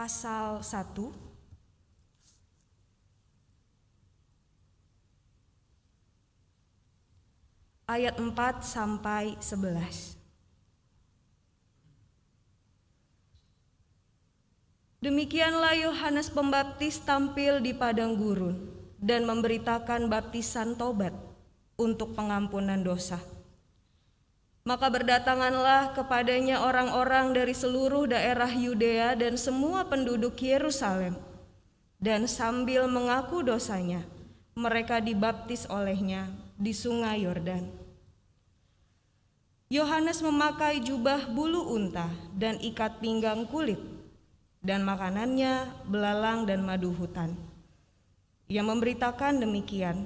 pasal 1 ayat 4 sampai 11. Demikianlah Yohanes Pembaptis tampil di padang gurun dan memberitakan baptisan tobat untuk pengampunan dosa. Maka berdatanganlah kepadanya orang-orang dari seluruh daerah Yudea dan semua penduduk Yerusalem. Dan sambil mengaku dosanya, mereka dibaptis olehnya di sungai Yordan. Yohanes memakai jubah bulu unta dan ikat pinggang kulit, dan makanannya belalang dan madu hutan. Ia memberitakan demikian,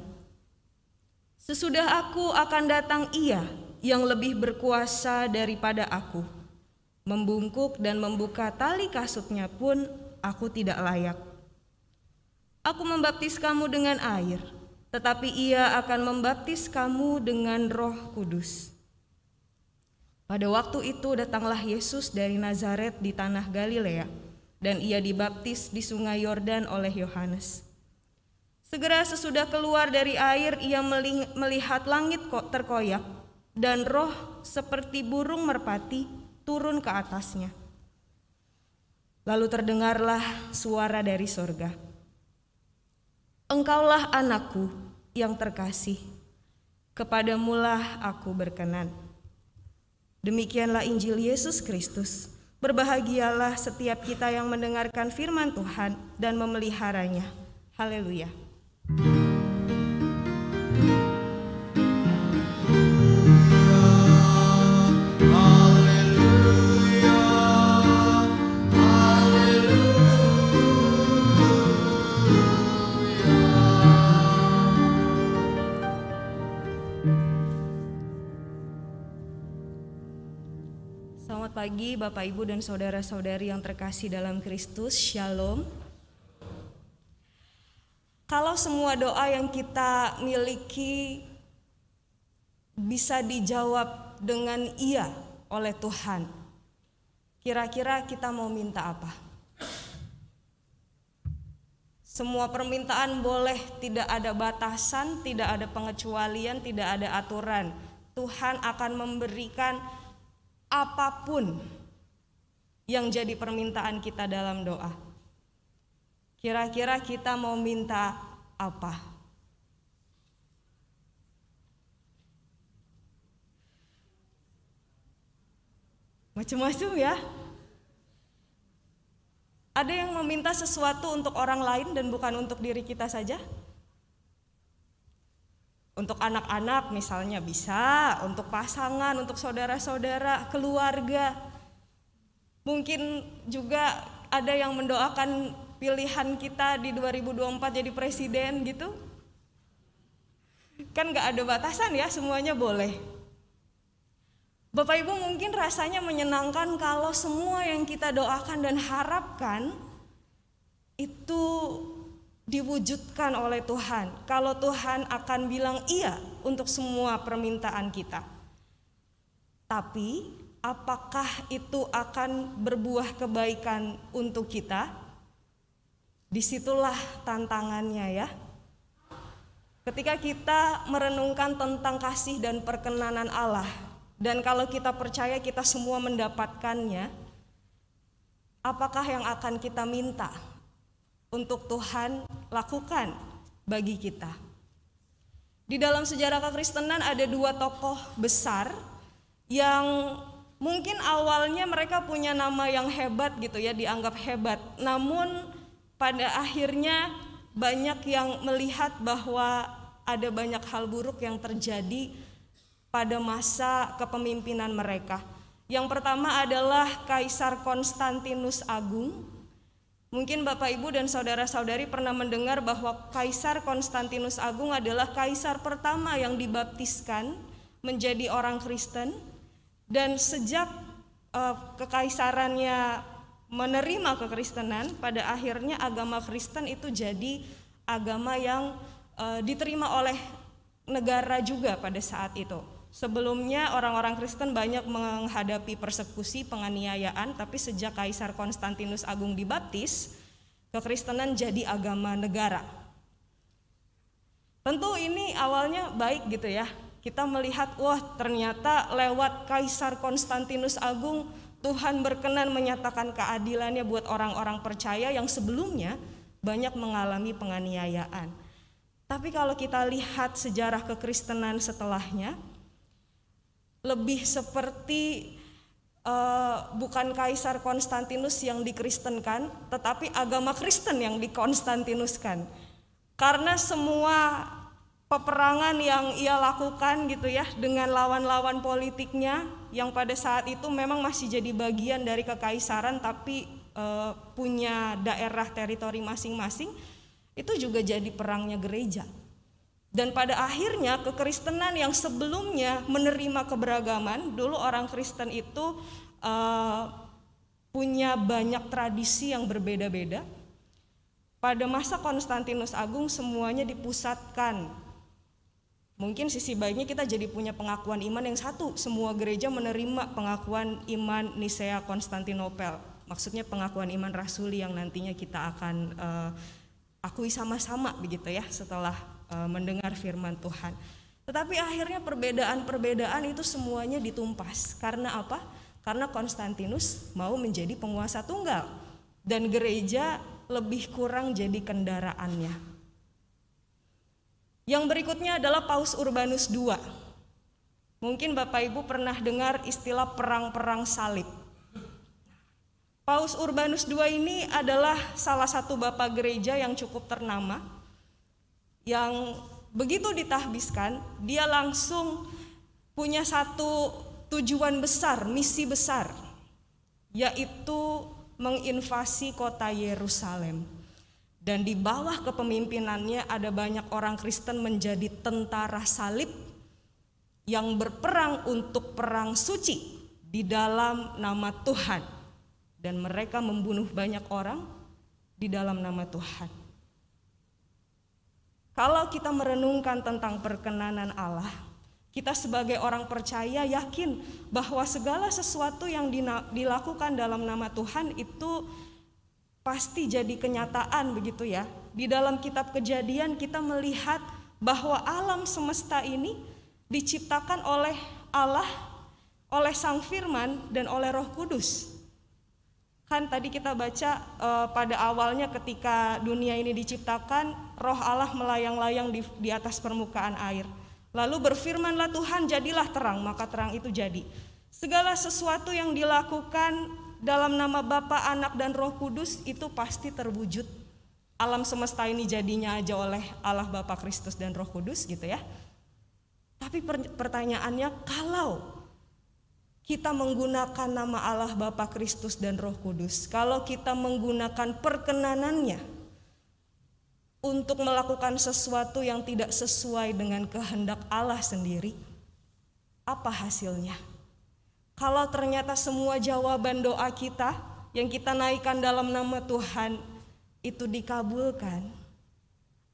Sesudah aku akan datang ia yang lebih berkuasa daripada aku. Membungkuk dan membuka tali kasutnya pun aku tidak layak. Aku membaptis kamu dengan air, tetapi ia akan membaptis kamu dengan roh kudus. Pada waktu itu datanglah Yesus dari Nazaret di tanah Galilea, dan ia dibaptis di sungai Yordan oleh Yohanes. Segera sesudah keluar dari air, ia melihat langit terkoyak, dan roh seperti burung merpati turun ke atasnya. Lalu terdengarlah suara dari sorga. Engkaulah anakku yang terkasih, kepadamulah aku berkenan. Demikianlah Injil Yesus Kristus. Berbahagialah setiap kita yang mendengarkan firman Tuhan dan memeliharanya. Haleluya! pagi Bapak Ibu dan saudara-saudari yang terkasih dalam Kristus. Shalom. Kalau semua doa yang kita miliki bisa dijawab dengan iya oleh Tuhan, kira-kira kita mau minta apa? Semua permintaan boleh, tidak ada batasan, tidak ada pengecualian, tidak ada aturan. Tuhan akan memberikan apapun yang jadi permintaan kita dalam doa. Kira-kira kita mau minta apa? Macam-macam ya. Ada yang meminta sesuatu untuk orang lain dan bukan untuk diri kita saja untuk anak-anak misalnya bisa, untuk pasangan, untuk saudara-saudara, keluarga. Mungkin juga ada yang mendoakan pilihan kita di 2024 jadi presiden gitu. Kan gak ada batasan ya, semuanya boleh. Bapak Ibu mungkin rasanya menyenangkan kalau semua yang kita doakan dan harapkan itu diwujudkan oleh Tuhan. Kalau Tuhan akan bilang iya untuk semua permintaan kita. Tapi apakah itu akan berbuah kebaikan untuk kita? Disitulah tantangannya ya. Ketika kita merenungkan tentang kasih dan perkenanan Allah, dan kalau kita percaya kita semua mendapatkannya, apakah yang akan kita minta? untuk Tuhan lakukan bagi kita. Di dalam sejarah kekristenan ada dua tokoh besar yang mungkin awalnya mereka punya nama yang hebat gitu ya, dianggap hebat. Namun pada akhirnya banyak yang melihat bahwa ada banyak hal buruk yang terjadi pada masa kepemimpinan mereka. Yang pertama adalah Kaisar Konstantinus Agung Mungkin Bapak Ibu dan saudara-saudari pernah mendengar bahwa Kaisar Konstantinus Agung adalah kaisar pertama yang dibaptiskan menjadi orang Kristen dan sejak uh, kekaisarannya menerima kekristenan pada akhirnya agama Kristen itu jadi agama yang uh, diterima oleh negara juga pada saat itu. Sebelumnya orang-orang Kristen banyak menghadapi persekusi, penganiayaan, tapi sejak Kaisar Konstantinus Agung dibaptis, kekristenan jadi agama negara. Tentu ini awalnya baik gitu ya. Kita melihat, wah ternyata lewat Kaisar Konstantinus Agung Tuhan berkenan menyatakan keadilannya buat orang-orang percaya yang sebelumnya banyak mengalami penganiayaan. Tapi kalau kita lihat sejarah kekristenan setelahnya, lebih seperti uh, bukan Kaisar Konstantinus yang dikristenkan, tetapi agama Kristen yang dikonstantinuskan. Karena semua peperangan yang ia lakukan gitu ya dengan lawan-lawan politiknya yang pada saat itu memang masih jadi bagian dari kekaisaran tapi uh, punya daerah teritori masing-masing itu juga jadi perangnya gereja. Dan pada akhirnya kekristenan yang sebelumnya menerima keberagaman, dulu orang Kristen itu uh, punya banyak tradisi yang berbeda-beda. Pada masa Konstantinus Agung semuanya dipusatkan. Mungkin sisi baiknya kita jadi punya pengakuan iman yang satu. Semua gereja menerima pengakuan iman Nisea Konstantinopel. Maksudnya pengakuan iman rasuli yang nantinya kita akan uh, akui sama-sama begitu ya setelah Eh, mendengar firman Tuhan. Tetapi akhirnya perbedaan-perbedaan itu semuanya ditumpas. Karena apa? Karena Konstantinus mau menjadi penguasa tunggal dan gereja lebih kurang jadi kendaraannya. Yang berikutnya adalah Paus Urbanus II. Mungkin Bapak Ibu pernah dengar istilah perang-perang salib. Paus Urbanus II ini adalah salah satu bapak gereja yang cukup ternama yang begitu ditahbiskan, dia langsung punya satu tujuan besar, misi besar, yaitu menginvasi kota Yerusalem. Dan di bawah kepemimpinannya ada banyak orang Kristen menjadi tentara salib yang berperang untuk perang suci di dalam nama Tuhan. Dan mereka membunuh banyak orang di dalam nama Tuhan. Kalau kita merenungkan tentang perkenanan Allah, kita sebagai orang percaya yakin bahwa segala sesuatu yang dilakukan dalam nama Tuhan itu pasti jadi kenyataan begitu ya. Di dalam kitab Kejadian kita melihat bahwa alam semesta ini diciptakan oleh Allah, oleh Sang Firman dan oleh Roh Kudus. Kan tadi kita baca eh, pada awalnya ketika dunia ini diciptakan roh Allah melayang-layang di, di atas permukaan air. Lalu berfirmanlah Tuhan, jadilah terang, maka terang itu jadi. Segala sesuatu yang dilakukan dalam nama Bapa, Anak, dan Roh Kudus itu pasti terwujud. Alam semesta ini jadinya aja oleh Allah Bapa Kristus dan Roh Kudus gitu ya. Tapi pertanyaannya kalau kita menggunakan nama Allah Bapa Kristus dan Roh Kudus, kalau kita menggunakan perkenanannya, untuk melakukan sesuatu yang tidak sesuai dengan kehendak Allah sendiri, apa hasilnya? Kalau ternyata semua jawaban doa kita yang kita naikkan dalam nama Tuhan itu dikabulkan,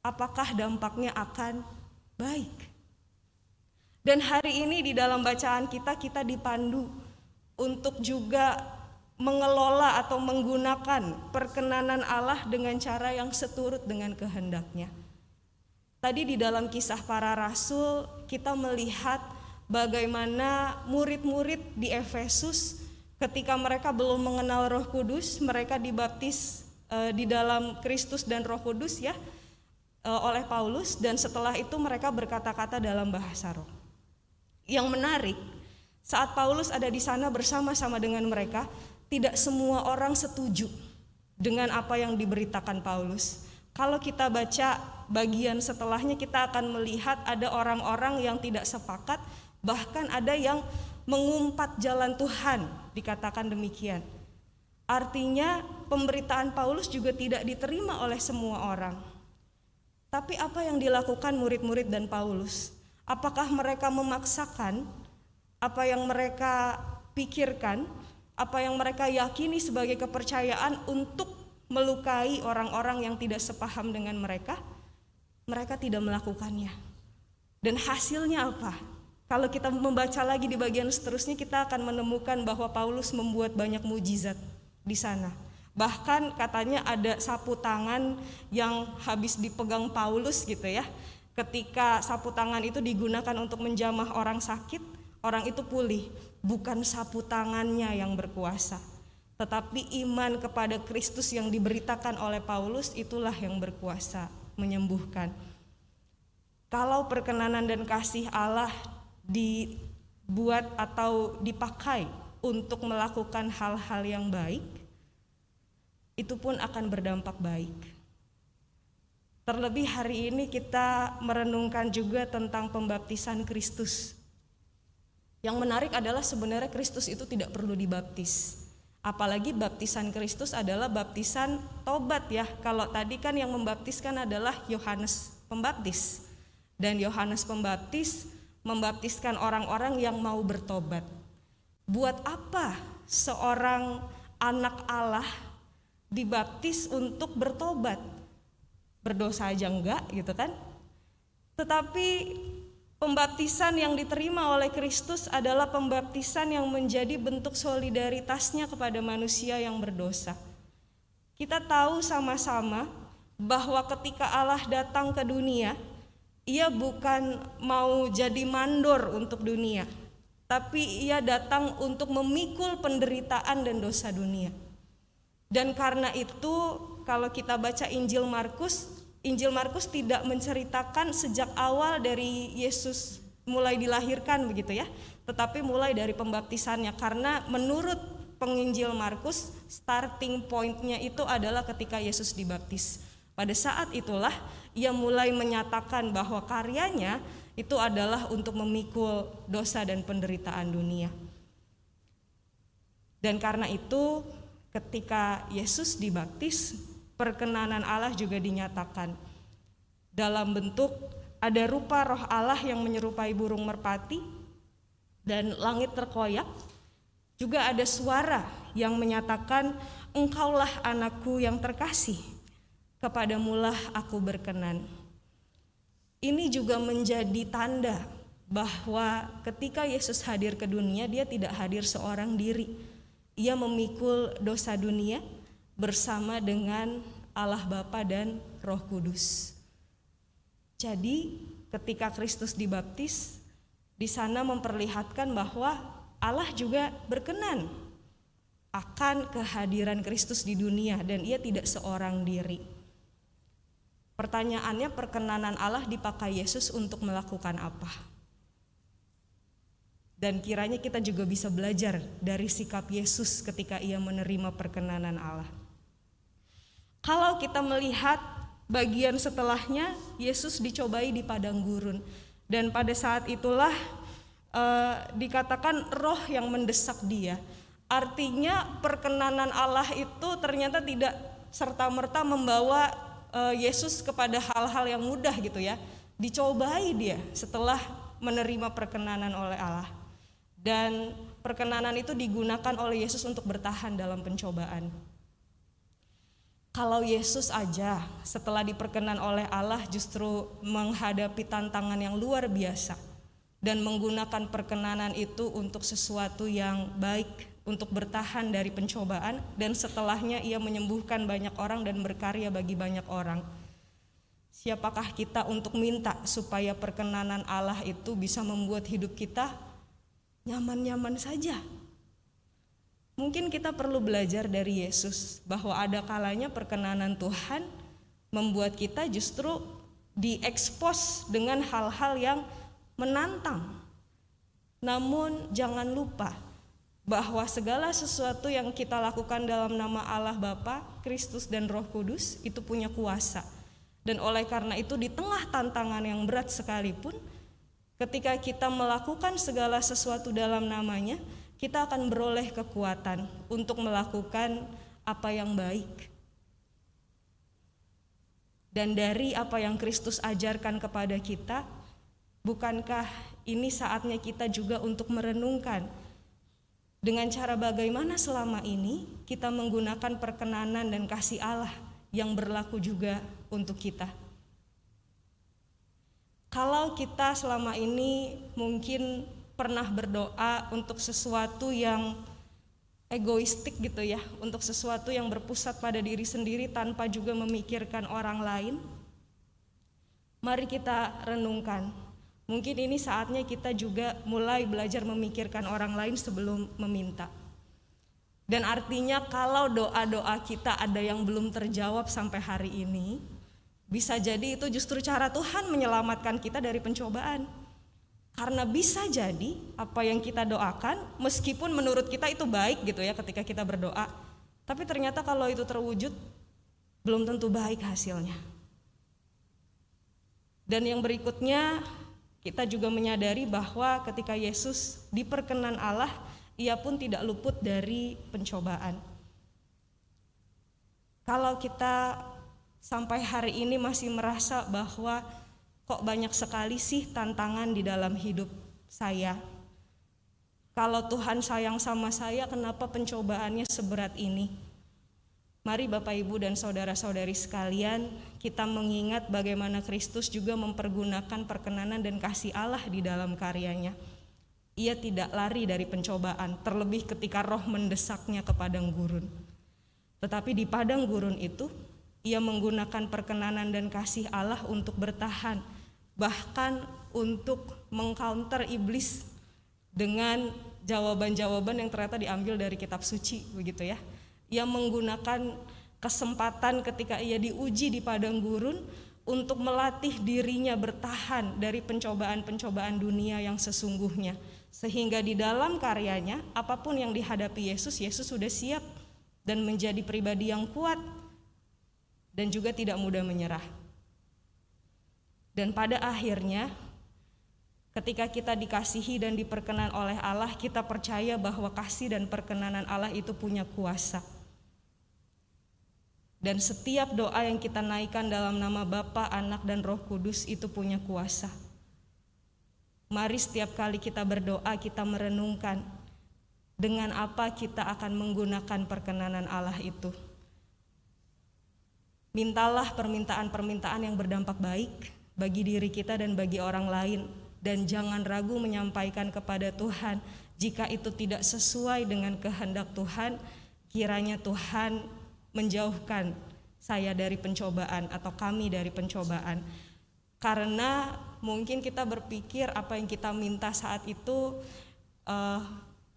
apakah dampaknya akan baik? Dan hari ini di dalam bacaan kita kita dipandu untuk juga mengelola atau menggunakan perkenanan Allah dengan cara yang seturut dengan kehendaknya. Tadi di dalam kisah para rasul kita melihat bagaimana murid-murid di Efesus ketika mereka belum mengenal Roh Kudus, mereka dibaptis e, di dalam Kristus dan Roh Kudus ya e, oleh Paulus dan setelah itu mereka berkata-kata dalam bahasa roh. Yang menarik, saat Paulus ada di sana bersama-sama dengan mereka, tidak semua orang setuju dengan apa yang diberitakan Paulus. Kalau kita baca bagian setelahnya kita akan melihat ada orang-orang yang tidak sepakat, bahkan ada yang mengumpat jalan Tuhan, dikatakan demikian. Artinya pemberitaan Paulus juga tidak diterima oleh semua orang. Tapi apa yang dilakukan murid-murid dan Paulus? Apakah mereka memaksakan apa yang mereka pikirkan apa yang mereka yakini sebagai kepercayaan untuk melukai orang-orang yang tidak sepaham dengan mereka, mereka tidak melakukannya. Dan hasilnya apa? Kalau kita membaca lagi di bagian seterusnya, kita akan menemukan bahwa Paulus membuat banyak mujizat di sana. Bahkan katanya ada sapu tangan yang habis dipegang Paulus gitu ya. Ketika sapu tangan itu digunakan untuk menjamah orang sakit, Orang itu pulih, bukan sapu tangannya yang berkuasa, tetapi iman kepada Kristus yang diberitakan oleh Paulus itulah yang berkuasa menyembuhkan. Kalau perkenanan dan kasih Allah dibuat atau dipakai untuk melakukan hal-hal yang baik, itu pun akan berdampak baik. Terlebih hari ini kita merenungkan juga tentang pembaptisan Kristus. Yang menarik adalah sebenarnya Kristus itu tidak perlu dibaptis. Apalagi baptisan Kristus adalah baptisan tobat ya. Kalau tadi kan yang membaptiskan adalah Yohanes Pembaptis. Dan Yohanes Pembaptis membaptiskan orang-orang yang mau bertobat. Buat apa seorang anak Allah dibaptis untuk bertobat? Berdosa aja enggak gitu kan? Tetapi Pembaptisan yang diterima oleh Kristus adalah pembaptisan yang menjadi bentuk solidaritasnya kepada manusia yang berdosa. Kita tahu sama-sama bahwa ketika Allah datang ke dunia, ia bukan mau jadi mandor untuk dunia, tapi ia datang untuk memikul penderitaan dan dosa dunia. Dan karena itu, kalau kita baca Injil Markus, Injil Markus tidak menceritakan sejak awal dari Yesus mulai dilahirkan begitu ya, tetapi mulai dari pembaptisannya karena menurut penginjil Markus starting pointnya itu adalah ketika Yesus dibaptis. Pada saat itulah ia mulai menyatakan bahwa karyanya itu adalah untuk memikul dosa dan penderitaan dunia. Dan karena itu ketika Yesus dibaptis perkenanan Allah juga dinyatakan dalam bentuk ada rupa roh Allah yang menyerupai burung merpati dan langit terkoyak juga ada suara yang menyatakan engkaulah anakku yang terkasih kepadamulah aku berkenan ini juga menjadi tanda bahwa ketika Yesus hadir ke dunia dia tidak hadir seorang diri ia memikul dosa dunia bersama dengan Allah Bapa dan Roh Kudus. Jadi ketika Kristus dibaptis, di sana memperlihatkan bahwa Allah juga berkenan akan kehadiran Kristus di dunia dan ia tidak seorang diri. Pertanyaannya perkenanan Allah dipakai Yesus untuk melakukan apa? Dan kiranya kita juga bisa belajar dari sikap Yesus ketika ia menerima perkenanan Allah. Kalau kita melihat bagian setelahnya, Yesus dicobai di padang gurun. Dan pada saat itulah eh, dikatakan roh yang mendesak dia. Artinya perkenanan Allah itu ternyata tidak serta-merta membawa eh, Yesus kepada hal-hal yang mudah gitu ya. Dicobai dia setelah menerima perkenanan oleh Allah. Dan perkenanan itu digunakan oleh Yesus untuk bertahan dalam pencobaan kalau Yesus aja setelah diperkenan oleh Allah justru menghadapi tantangan yang luar biasa dan menggunakan perkenanan itu untuk sesuatu yang baik untuk bertahan dari pencobaan dan setelahnya ia menyembuhkan banyak orang dan berkarya bagi banyak orang. Siapakah kita untuk minta supaya perkenanan Allah itu bisa membuat hidup kita nyaman-nyaman saja, Mungkin kita perlu belajar dari Yesus bahwa ada kalanya perkenanan Tuhan membuat kita justru diekspos dengan hal-hal yang menantang. Namun jangan lupa bahwa segala sesuatu yang kita lakukan dalam nama Allah Bapa, Kristus dan Roh Kudus itu punya kuasa. Dan oleh karena itu di tengah tantangan yang berat sekalipun, ketika kita melakukan segala sesuatu dalam namanya, kita akan beroleh kekuatan untuk melakukan apa yang baik. Dan dari apa yang Kristus ajarkan kepada kita, bukankah ini saatnya kita juga untuk merenungkan dengan cara bagaimana selama ini kita menggunakan perkenanan dan kasih Allah yang berlaku juga untuk kita? Kalau kita selama ini mungkin pernah berdoa untuk sesuatu yang egoistik gitu ya, untuk sesuatu yang berpusat pada diri sendiri tanpa juga memikirkan orang lain? Mari kita renungkan. Mungkin ini saatnya kita juga mulai belajar memikirkan orang lain sebelum meminta. Dan artinya kalau doa-doa kita ada yang belum terjawab sampai hari ini, bisa jadi itu justru cara Tuhan menyelamatkan kita dari pencobaan. Karena bisa jadi apa yang kita doakan meskipun menurut kita itu baik gitu ya ketika kita berdoa, tapi ternyata kalau itu terwujud belum tentu baik hasilnya. Dan yang berikutnya kita juga menyadari bahwa ketika Yesus diperkenan Allah, ia pun tidak luput dari pencobaan. Kalau kita sampai hari ini masih merasa bahwa kok banyak sekali sih tantangan di dalam hidup saya. Kalau Tuhan sayang sama saya, kenapa pencobaannya seberat ini? Mari Bapak Ibu dan saudara-saudari sekalian, kita mengingat bagaimana Kristus juga mempergunakan perkenanan dan kasih Allah di dalam karyanya. Ia tidak lari dari pencobaan, terlebih ketika roh mendesaknya ke padang gurun. Tetapi di padang gurun itu, ia menggunakan perkenanan dan kasih Allah untuk bertahan bahkan untuk mengcounter iblis dengan jawaban-jawaban yang ternyata diambil dari kitab suci begitu ya ia menggunakan kesempatan ketika ia diuji di padang gurun untuk melatih dirinya bertahan dari pencobaan-pencobaan dunia yang sesungguhnya sehingga di dalam karyanya apapun yang dihadapi Yesus Yesus sudah siap dan menjadi pribadi yang kuat dan juga tidak mudah menyerah dan pada akhirnya Ketika kita dikasihi dan diperkenan oleh Allah, kita percaya bahwa kasih dan perkenanan Allah itu punya kuasa. Dan setiap doa yang kita naikkan dalam nama Bapa, Anak, dan Roh Kudus itu punya kuasa. Mari setiap kali kita berdoa, kita merenungkan dengan apa kita akan menggunakan perkenanan Allah itu. Mintalah permintaan-permintaan yang berdampak baik, bagi diri kita dan bagi orang lain dan jangan ragu menyampaikan kepada Tuhan jika itu tidak sesuai dengan kehendak Tuhan kiranya Tuhan menjauhkan saya dari pencobaan atau kami dari pencobaan karena mungkin kita berpikir apa yang kita minta saat itu uh,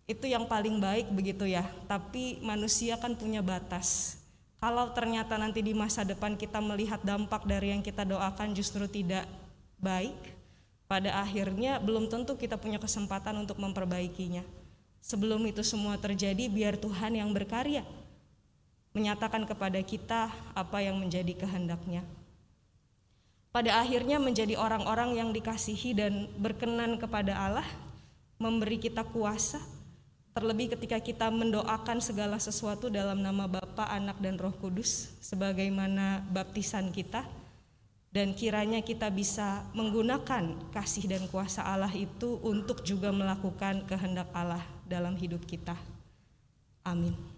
itu yang paling baik begitu ya tapi manusia kan punya batas kalau ternyata nanti di masa depan kita melihat dampak dari yang kita doakan justru tidak baik, pada akhirnya belum tentu kita punya kesempatan untuk memperbaikinya. Sebelum itu semua terjadi, biar Tuhan yang berkarya menyatakan kepada kita apa yang menjadi kehendaknya. Pada akhirnya menjadi orang-orang yang dikasihi dan berkenan kepada Allah, memberi kita kuasa Terlebih ketika kita mendoakan segala sesuatu dalam nama Bapa, Anak, dan Roh Kudus, sebagaimana baptisan kita, dan kiranya kita bisa menggunakan kasih dan kuasa Allah itu untuk juga melakukan kehendak Allah dalam hidup kita. Amin.